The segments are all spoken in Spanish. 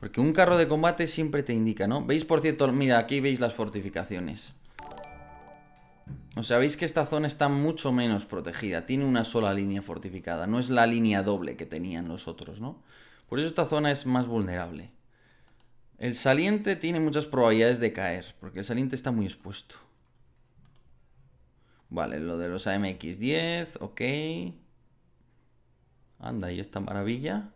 Porque un carro de combate siempre te indica, ¿no? Veis, por cierto, mira, aquí veis las fortificaciones. O sea, veis que esta zona está mucho menos protegida. Tiene una sola línea fortificada. No es la línea doble que tenían los otros, ¿no? Por eso esta zona es más vulnerable. El saliente tiene muchas probabilidades de caer. Porque el saliente está muy expuesto. Vale, lo de los AMX-10. Ok. Anda, ahí esta maravilla.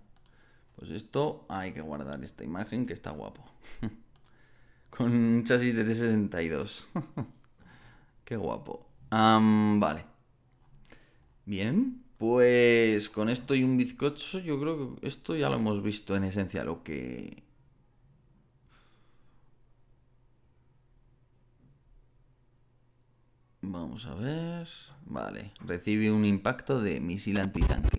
Pues esto hay que guardar esta imagen que está guapo. Con un chasis de T62. Qué guapo. vale. Bien, pues con esto y un bizcocho, yo creo que esto ya lo hemos visto en esencia, lo que... Vamos a ver... Vale, recibe un impacto de misil antitanque.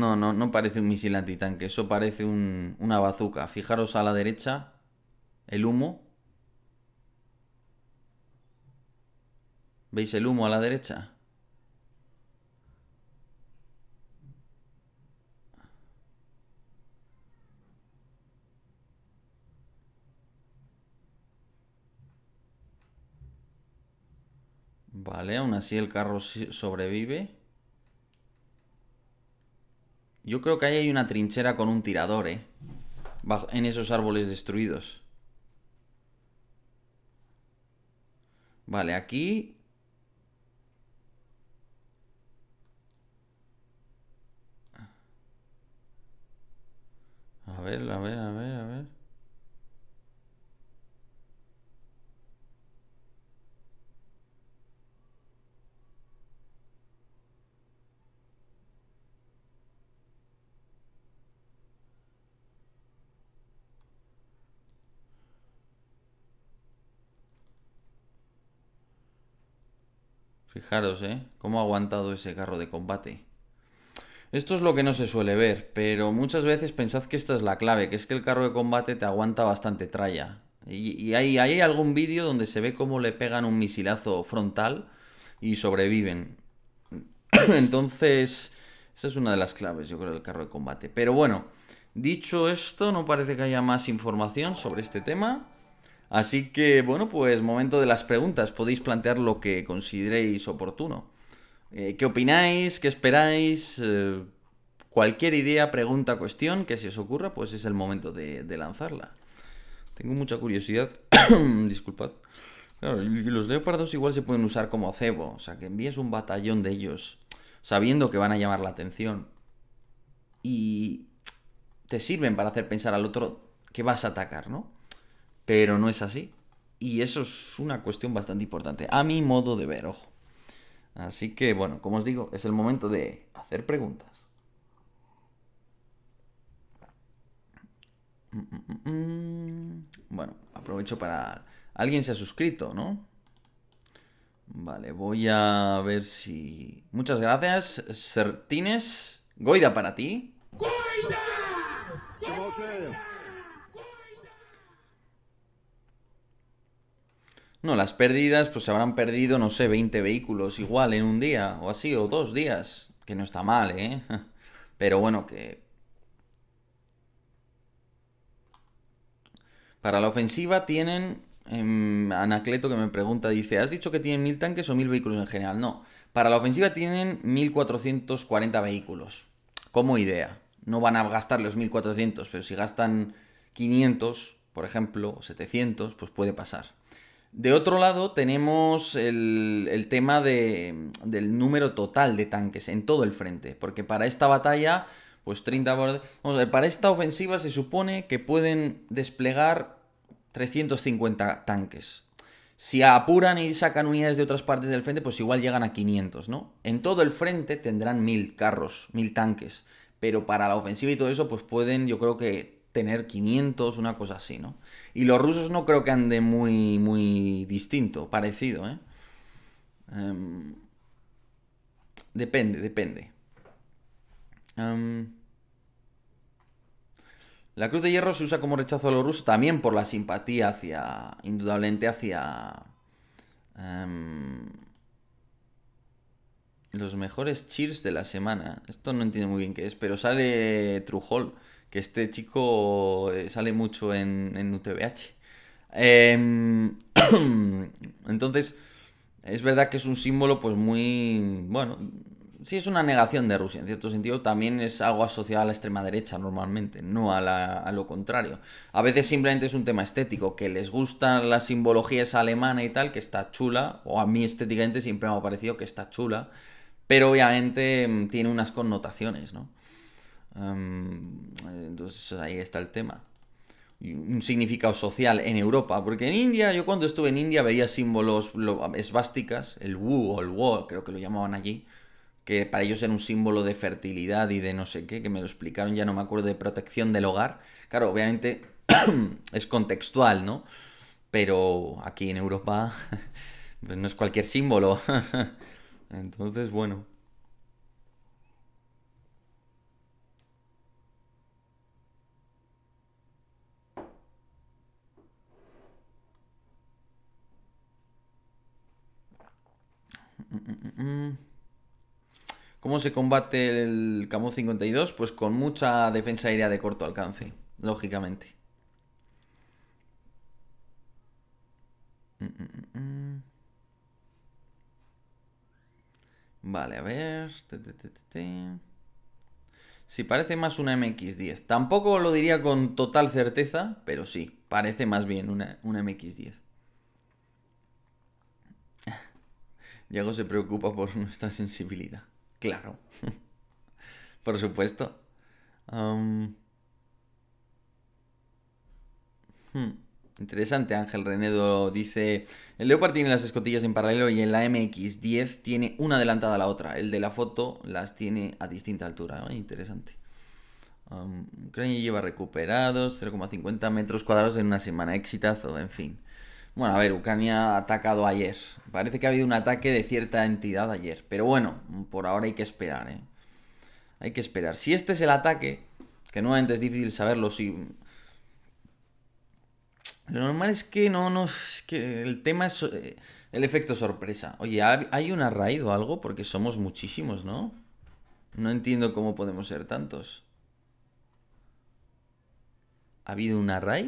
No, no, no parece un misil antitanque, eso parece un, una bazuca. Fijaros a la derecha, el humo. ¿Veis el humo a la derecha? Vale, aún así el carro sobrevive. Yo creo que ahí hay una trinchera con un tirador, ¿eh? en esos árboles destruidos. Vale, aquí... A ver, a ver, a ver, a ver. Fijaros, ¿eh? Cómo ha aguantado ese carro de combate. Esto es lo que no se suele ver, pero muchas veces pensad que esta es la clave, que es que el carro de combate te aguanta bastante tralla. Y, hay, hay, algún vídeo donde se ve cómo le pegan un misilazo frontal y sobreviven. Entonces, esa es una de las claves, yo creo, del carro de combate. Pero bueno, dicho esto, no parece que haya más información sobre este tema. Así que, bueno, pues momento de las preguntas. Podéis plantear lo que consideréis oportuno. Eh, ¿Qué opináis? ¿Qué esperáis? Eh, cualquier idea, pregunta, cuestión que se os ocurra, pues es el momento de, lanzarla. Tengo mucha curiosidad. Disculpad. Claro, los leopardos igual se pueden usar como cebo. O sea, que envíes un batallón de ellos sabiendo que van a llamar la atención. Y te sirven para hacer pensar al otro que vas a atacar, ¿no? pero no es así. Y eso es una cuestión bastante importante, a mi modo de ver, ojo. Así que bueno, como os digo, es el momento de hacer preguntas. Mm, mm, mm, bueno, aprovecho para... Alguien se ha suscrito, ¿no? Vale, voy a ver si... Muchas gracias, Sertines. Goida para ti. ¡Goida! No, las pérdidas, pues se habrán perdido, no sé, 20 vehículos igual en un día, o así, o dos días, que no está mal, ¿eh? Pero bueno, que... Para la ofensiva tienen... Em, Anacleto que me pregunta, dice, ¿has dicho que tienen mil tanques o mil vehículos en general? No, para la ofensiva tienen 1440 vehículos, como idea. No van a gastar los 1400, pero si gastan 500, por ejemplo, o 700, pues puede pasar. De otro lado tenemos el, tema del número total de tanques en todo el frente, porque para esta batalla, pues 30... Vamos para esta ofensiva se supone que pueden desplegar 350 tanques. Si apuran y sacan unidades de otras partes del frente, pues igual llegan a 500, ¿no? En todo el frente tendrán 1000 carros, 1000 tanques, pero para la ofensiva y todo eso, pues pueden, yo creo que tener 500, una cosa así, ¿no? Y los rusos no creo que ande muy, muy distinto, parecido, ¿eh? Em, depende, depende. Em, la cruz de hierro se usa como rechazo a los rusos también por la simpatía hacia, indudablemente, hacia... Em, los mejores cheers de la semana. Esto no entiendo muy bien qué es, pero sale Trujol que este chico eh, sale mucho en, UTBH. Em, entonces, es verdad que es un símbolo pues muy, bueno, sí es una negación de Rusia, en cierto sentido también es algo asociado a la extrema derecha normalmente, no a, lo contrario. A veces simplemente es un tema estético, que les la simbología simbologías alemana y tal, que está chula, o a mí estéticamente siempre me ha parecido que está chula, pero obviamente em, tiene unas connotaciones, ¿no? Eh, entonces ahí está el tema. Un significado social en Europa, porque en India, yo cuando estuve en India veía símbolos esvásticas, el Wu o el Wo, creo que lo llamaban allí, que para ellos era un símbolo de fertilidad y de no sé qué, que me lo explicaron, ya no me acuerdo, de protección del hogar. Claro, obviamente es contextual, ¿no? Pero aquí en Europa pues no es cualquier símbolo. Entonces, bueno. Mm. ¿Cómo se combate el Camus 52? Pues con mucha defensa aérea de corto alcance, lógicamente. Mm, mm, vale, a ver. Si parece más una MX10. Tampoco lo diría con total certeza, pero sí, parece más bien una, una MX10. algo se preocupa por nuestra sensibilidad. Claro. por supuesto. Hmm. Interesante, Ángel Renedo dice, el Leopard tiene las escotillas en paralelo y en la MX10 tiene una adelantada a la otra. El de la foto las tiene a distinta altura. Interesante. Ucrania lleva recuperados 0,50 metros cuadrados en una semana. Exitazo, en fin. Bueno, a ver, Ucrania ha atacado ayer. Parece que ha habido un ataque de cierta entidad ayer. Pero bueno, por ahora hay que esperar, ¿eh? Hay que esperar. Si este es el ataque, que nuevamente es difícil saberlo, si... Lo normal es que no, no, que el tema es eh, el efecto sorpresa. Oye, ¿hay una raid o algo? Porque somos muchísimos, ¿no? No entiendo cómo podemos ser tantos. ¿Ha habido una raid?